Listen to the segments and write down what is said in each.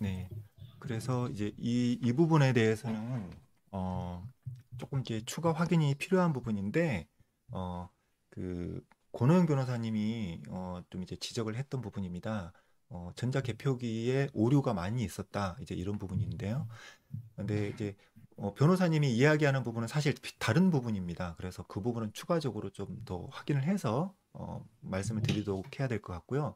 네. 그래서 이제 이, 이 부분에 대해서는 어, 조금 이제 추가 확인이 필요한 부분인데 어, 그고노영 변호사님이 어, 좀 이제 지적을 했던 부분입니다. 어, 전자 개표기에 오류가 많이 있었다. 이제 이런 부분인데요. 근데 이제 어, 변호사님이 이야기하는 부분은 사실 다른 부분입니다. 그래서 그 부분은 추가적으로 좀 더 확인을 해서 어, 말씀을 드리도록 해야 될 것 같고요.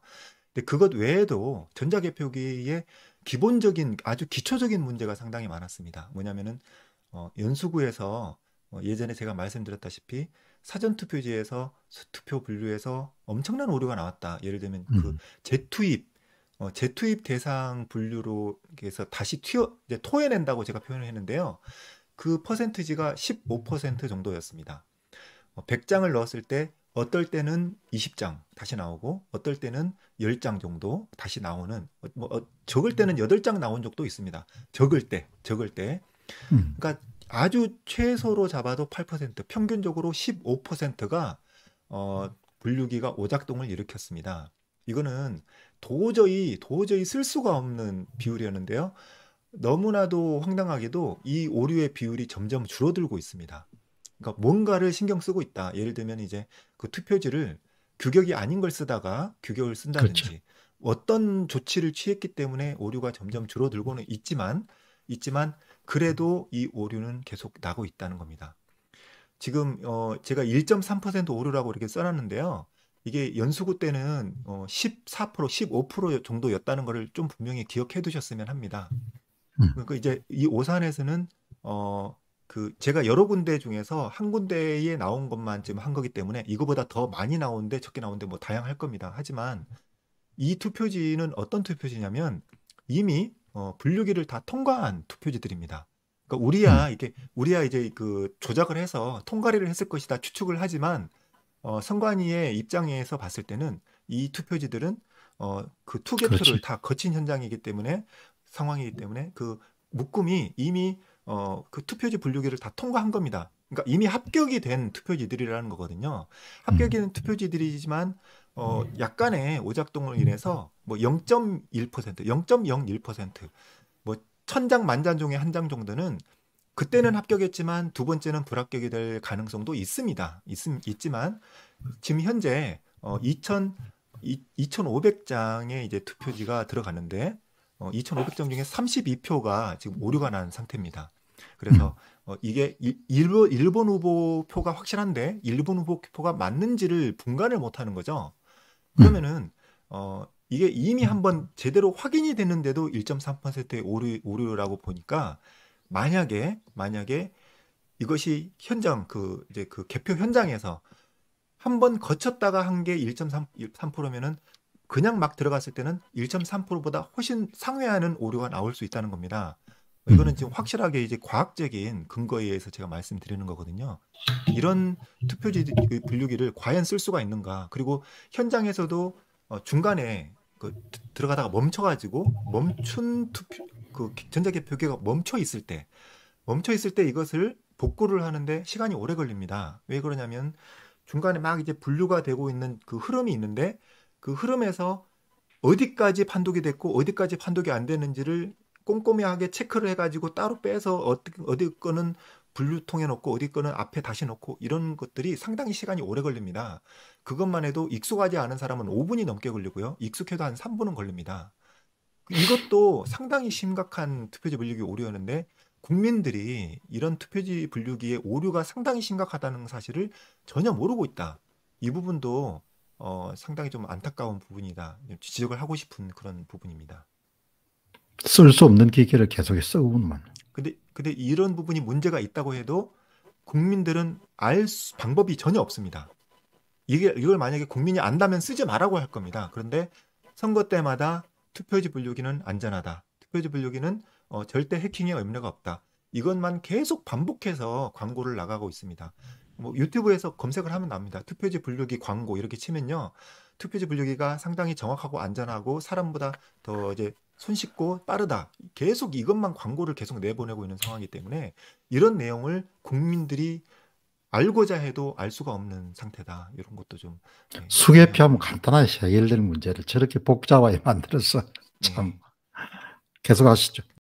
근데 그것 외에도 전자 개표기에 기본적인 아주 기초적인 문제가 상당히 많았습니다. 뭐냐면은 어, 연수구에서 어, 예전에 제가 말씀드렸다시피 사전 투표지에서 투표 분류에서 엄청난 오류가 나왔다. 예를 들면 그 음. 그 재투입 어, 재투입 대상 분류로 해서 다시 튀어 이제 토해낸다고 제가 표현을 했는데요. 그 퍼센트지가 15% 정도였습니다. 100장을 어, 넣었을 때 어떨 때는 20장 다시 나오고 어떨 때는 10장 정도 다시 나오는 뭐 어, 적을 때는 8장 나온 적도 있습니다. 적을 때, 적을 때. 음. 그러니까 아주 최소로 잡아도 8% 평균적으로 15%가 어 분류기가 오작동을 일으켰습니다. 이거는 도저히 도저히 쓸 수가 없는 비율이었는데요. 너무나도 황당하게도 이 오류의 비율이 점점 줄어들고 있습니다. 그러니까 뭔가를 신경 쓰고 있다. 예를 들면 이제 그 투표지를 규격이 아닌 걸 쓰다가 규격을 쓴다든지 그렇죠. 어떤 조치를 취했기 때문에 오류가 점점 줄어들고는 있지만 있지만 그래도 이 오류는 계속 나고 있다는 겁니다. 지금 어 제가 1.3% 오류라고 이렇게 써놨는데요. 이게 연수구 때는 어 14%, 15% 정도였다는 것을 좀 분명히 기억해 두셨으면 합니다. 음. 그러니까 이제 이 오산에서는 어그 제가 여러 군데 중에서 한 군데에 나온 것만 지금 한 거기 때문에 이거보다 더 많이 나오는데 적게 나오는데 뭐 다양할 겁니다. 하지만 이 투표지는 어떤 투표지냐면 이미 어, 분류기를 다 통과한 투표지들입니다. 그러니까 우리야 음. 이게 우리야 이제 그 조작을 해서 통과리를 했을 것이다 추측을 하지만 어, 선관위의 입장에서 봤을 때는 이 투표지들은 어, 그 투개표를 다 거친 현장이기 때문에 상황이기 때문에 그 묶음이 이미 어, 그 투표지 분류기를 다 통과한 겁니다. 그러니까 이미 합격이 된 투표지들이라는 거거든요. 합격이 된 음. 투표지들이지만 어, 네. 약간의 오작동을 인해서 뭐 0.1%, 0.01%, 뭐 천장 만장 중에 한 장 정도는 그때는 합격했지만 두 번째는 불합격이 될 가능성도 있습니다. 있, 있지만 지금 현재 어, 2,000 2,500장의 이제 투표지가 들어가는데 어, 2,500점 중에 32표가 지금 오류가 난 상태입니다. 그래서 음. 어, 이게 일, 일본, 일본 후보 표가 확실한데 일본 후보 표가 맞는지를 분간을 못하는 거죠. 그러면은 어, 이게 이미 음. 한번 제대로 확인이 됐는데도 1.3%의 오류, 오류라고 보니까 만약에 만약에 이것이 현장 그 이제 그 개표 현장에서 한번 거쳤다가 한 게 1.3%면은 그냥 막 들어갔을 때는 1.3%보다 훨씬 상회하는 오류가 나올 수 있다는 겁니다. 음. 이거는 지금 확실하게 이제 과학적인 근거에 의해서 제가 말씀드리는 거거든요. 이런 투표지 분류기를 과연 쓸 수가 있는가? 그리고 현장에서도 어, 중간에 그 들어가다가 멈춰가지고 멈춘 투표 그 전자개표기가 멈춰 있을 때 멈춰 있을 때 이것을 복구를 하는데 시간이 오래 걸립니다. 왜 그러냐면 중간에 막 이제 분류가 되고 있는 그 흐름이 있는데 그 흐름에서 어디까지 판독이 됐고 어디까지 판독이 안 되는지를 꼼꼼하게 체크를 해가지고 따로 빼서 어디, 어디 거는 분류통에 넣고 어디 거는 앞에 다시 넣고 이런 것들이 상당히 시간이 오래 걸립니다. 그것만 해도 익숙하지 않은 사람은 5분이 넘게 걸리고요. 익숙해도 한 3분은 걸립니다. 이것도 상당히 심각한 투표지 분류기 오류였는데 국민들이 이런 투표지 분류기의 오류가 상당히 심각하다는 사실을 전혀 모르고 있다. 이 부분도 어, 상당히 좀 안타까운 부분이다. 지적을 하고 싶은 그런 부분입니다. 쓸 수 없는 기계를 계속 쓰고만. 근데 근데 이런 부분이 문제가 있다고 해도 국민들은 알 수, 방법이 전혀 없습니다. 이게 이걸 만약에 국민이 안다면 쓰지 말라고 할 겁니다. 그런데 선거 때마다 투표지 분류기는 안전하다. 투표지 분류기는 어, 절대 해킹의 염려가 없다. 이것만 계속 반복해서 광고를 나가고 있습니다. 뭐 유튜브에서 검색을 하면 나옵니다. 투표지 분류기 광고 이렇게 치면요. 투표지 분류기가 상당히 정확하고 안전하고 사람보다 더 이제 손쉽고 빠르다. 계속 이것만 광고를 계속 내보내고 있는 상황이기 때문에 이런 내용을 국민들이 알고자 해도 알 수가 없는 상태다. 이런 것도 좀 네. 네. 수개표하면 간단하게 해결되는 문제를 저렇게 복잡하게 만들어서 네. 참 네. 계속 하시죠.